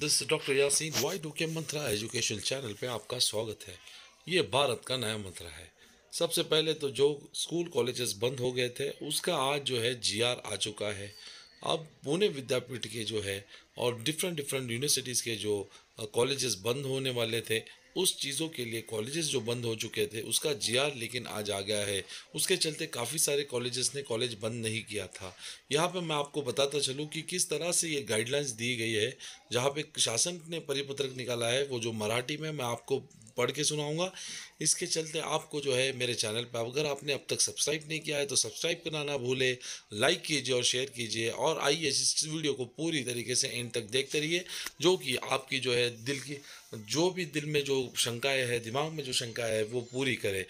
this doctor Yaseen वाई डू के मंत्रा एजुकेशन चैनल पे आपका स्वागत है ये भारत का नया मंत्रा है सबसे पहले तो जो स्कूल कॉलेजेस बंद हो गए थे उसका आज जो है जीआर आ चुका है अब पुणे विद्यापीठ के जो है और डिफरेंट डिफरेंट यूनिवर्सिटीज़ के जो कॉलेजेस बंद होने वाले थे उस चीज़ों के लिए कॉलेजेस जो बंद हो चुके थे उसका जीआर लेकिन आज आ गया है उसके चलते काफ़ी सारे कॉलेजेस ने कॉलेज बंद नहीं किया था यहाँ पर मैं आपको बताता चलूँ कि किस तरह से ये गाइडलाइंस दी गई है जहाँ पे शासन ने परिपत्रक निकाला है वो जो मराठी में मैं आपको पढ़ के सुनाऊँगा इसके चलते आपको जो है मेरे चैनल पर अगर आपने अब तक सब्सक्राइब नहीं किया है तो सब्सक्राइब करना ना भूलें लाइक कीजिए और शेयर कीजिए और आइए इस वीडियो को पूरी तरीके से एंड तक देखते रहिए जो कि आपकी जो है दिल की जो भी दिल में जो शंकाएँ है दिमाग में जो शंकाएँ है वो पूरी करे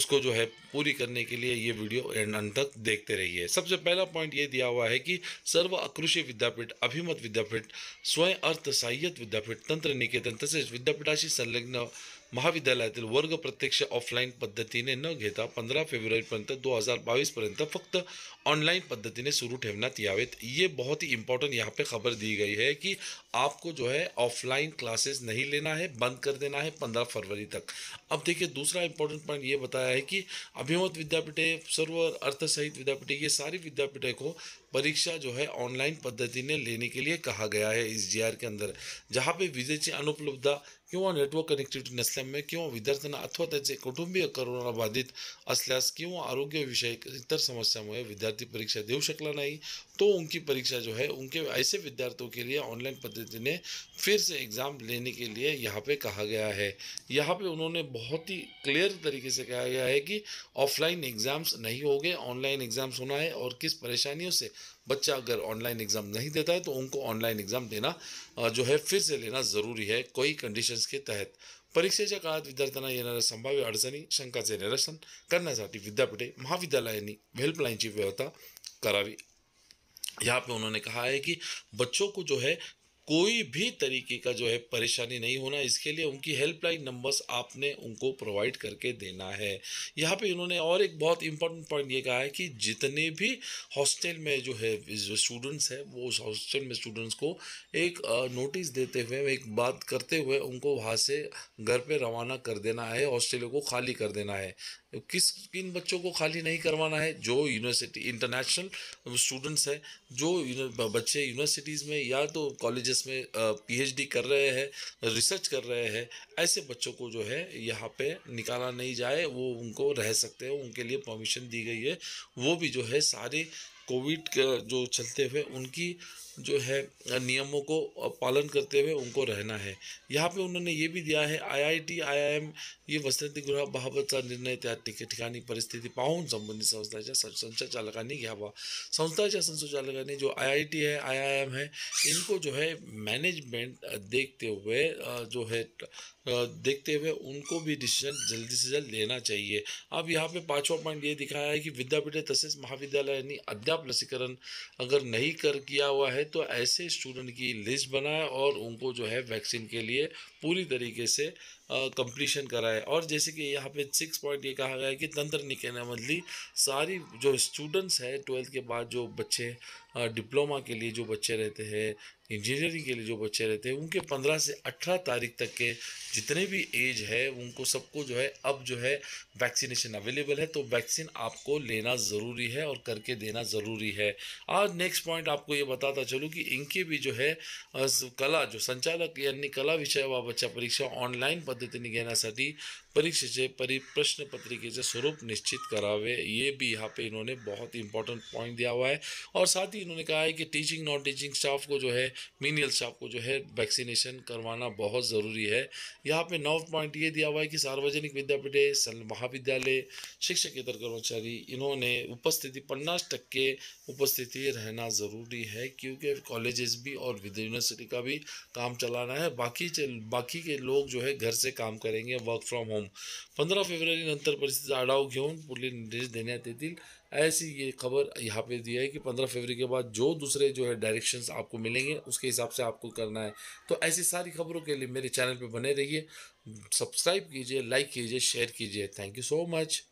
उसको जो है पूरी करने के लिए ये वीडियो एंड अंत तक देखते रहिए सबसे पहला पॉइंट ये दिया हुआ है कि सर्व अकृषि विद्यापीठ अभिमत विद्यापीठ स्वयं अर्थ सहायत विद्यापीठ तंत्र निकेतन तथा विद्यापीठाशी संलग्न महाविद्यालयातील वर्ग प्रत्यक्ष ऑफलाईन पद्धतीने न घेता पंधरा फेब्रुवारीपर्यंत दो हजार बाईसपर्यंत फक्त ऑनलाइन पद्धति शुरू ठेवनात यावेत ये बहुत ही इंपॉर्टेंट यहाँ पे खबर दी गई है कि आपको जो है ऑफलाइन क्लासेस नहीं लेना है बंद कर देना है पंद्रह फरवरी तक अब देखिए दूसरा इंपॉर्टेंट पॉइंट ये बताया है कि अभिमत विद्यापीठे सर्व अर्थ सहित विद्यापीठे ये सारी विद्यापीठें को परीक्षा जो है ऑनलाइन पद्धति ने लेने के लिए कहा गया है इस जी के अंदर जहाँ पे की अनुपलब्धता क्यों नेटवर्क कनेक्टिविटी नसल निशम्य किंवा विद्यार्थ्यांना अथवा त्याचे करोना बाधित असल्यास किंवा आरोग्यविषयक इतर समस्यामुळे विद्यार्थी परीक्षा देऊ शकला नहीं तो उनकी परीक्षा जो है उनके ऐसे विद्यार्थियों के लिए ऑनलाइन पद्धति ने फिर से एग्ज़ाम लेने के लिए यहाँ पे कहा गया है यहाँ पे उन्होंने बहुत ही क्लियर तरीके से कहा गया है कि ऑफलाइन एग्ज़ाम्स नहीं होंगे ऑनलाइन एग्ज़ाम्स होना है और किस परेशानियों से बच्चा अगर ऑनलाइन एग्ज़ाम नहीं देता है तो उनको ऑनलाइन एग्ज़ाम देना जो है फिर से लेना ज़रूरी है कोई कंडीशंस के तहत परीक्षे का विद्यार्थ्या येणाऱ्या संभाव्य अडचणी से निरसन करण्यासाठी विद्यापीठे हेल्पलाइन की व्यवस्था करावी यहाँ पे उन्होंने कहा है कि बच्चों को जो है कोई भी तरीके का जो है परेशानी नहीं होना इसके लिए उनकी हेल्पलाइन नंबर्स आपने उनको प्रोवाइड करके देना है यहाँ पे इन्होंने और एक बहुत इंपॉर्टेंट पॉइंट ये कहा है कि जितने भी हॉस्टल में जो है स्टूडेंट्स हैं वो उस हॉस्टल में स्टूडेंट्स को एक नोटिस देते हुए एक बात करते हुए उनको वहाँ से घर पर रवाना कर देना है हॉस्टल को खाली कर देना है किस किन बच्चों को खाली नहीं करवाना है जो यूनिवर्सिटी इंटरनेशनल स्टूडेंट्स हैं जो बच्चे यूनिवर्सिटीज़ में या तो कॉलेज जिसमें पीएचडी कर रहे हैं रिसर्च कर रहे हैं ऐसे बच्चों को जो है यहाँ पे निकाला नहीं जाए वो उनको रह सकते हैं उनके लिए परमिशन दी गई है वो भी जो है सारी कोविड जो चलते हुए उनकी जो है नियमों को पालन करते हुए उनको रहना है यहाँ पे उन्होंने ये भी दिया है आईआईटी आईआईएम ये वसंती गृह का निर्णय त्या ठिकाणी परिस्थिति पाहून संबंधित हुआ संचालकांनी घ्यावा संचालक संचालकांनी जो आईआईटी है आईआईएम है इनको जो है मैनेजमेंट देखते हुए जो है देखते हुए उनको भी डिसीजन जल्दी से जल्द लेना चाहिए अब यहाँ पे पाँचवा पॉइंट ये दिखाया है कि विद्यापीठ तसेच महाविद्यालय अद्याप आप लसीकरण अगर नहीं कर किया हुआ है तो ऐसे स्टूडेंट की लिस्ट बनाएं और उनको जो है वैक्सीन के लिए पूरी तरीके से कंप्लीशन कराए और जैसे कि यहाँ पे सिक्स पॉइंट ये कहा गया है कि तंत्र निकेना मदली सारी जो स्टूडेंट्स है ट्वेल्थ के बाद जो बच्चे डिप्लोमा के लिए जो बच्चे रहते हैं इंजीनियरिंग के लिए जो बच्चे रहते हैं उनके पंद्रह से अठारह तारीख तक के जितने भी एज है उनको सबको जो है अब जो है वैक्सीनेशन अवेलेबल है तो वैक्सीन आपको लेना ज़रूरी है और करके देना ज़रूरी है और नेक्स्ट पॉइंट आपको ये बताता चलूँ कि इनके भी जो है कला जो संचालक यानी कला विषय व बच्चा परीक्षा ऑनलाइन पद पद्धतीने घेण्यासाठी से परी प्रश्न पत्रिके से स्वरूप निश्चित करावे ये भी यहाँ पे इन्होंने बहुत ही इंपॉर्टेंट पॉइंट दिया हुआ है और साथ ही इन्होंने कहा है कि टीचिंग नॉन टीचिंग स्टाफ को जो है मीनियल स्टाफ को जो है वैक्सीनेशन करवाना बहुत ज़रूरी है यहाँ पे नौ पॉइंट ये दिया हुआ है कि सार्वजनिक विद्यापीठ महाविद्यालय शिक्षकेतर कर्मचारी इन्होंने उपस्थिति पन्नास टक्के उपस्थिति रहना ज़रूरी है क्योंकि कॉलेजेस भी और यूनिवर्सिटी का भी काम चलाना है बाकी बाकी के लोग जो है घर से काम करेंगे वर्क फ्रॉम होम कारण पंधरा फेब्रुवारीनंतर परिस्थिती आढ़ाव घेन पूरे निर्देश देने ऐसी ये खबर यहाँ पे दी है कि पंद्रह फरवरी के बाद जो दूसरे जो है डायरेक्शंस आपको मिलेंगे उसके हिसाब से आपको करना है तो ऐसी सारी खबरों के लिए मेरे चैनल पे बने रहिए सब्सक्राइब कीजिए लाइक कीजिए शेयर कीजिए थैंक यू सो मच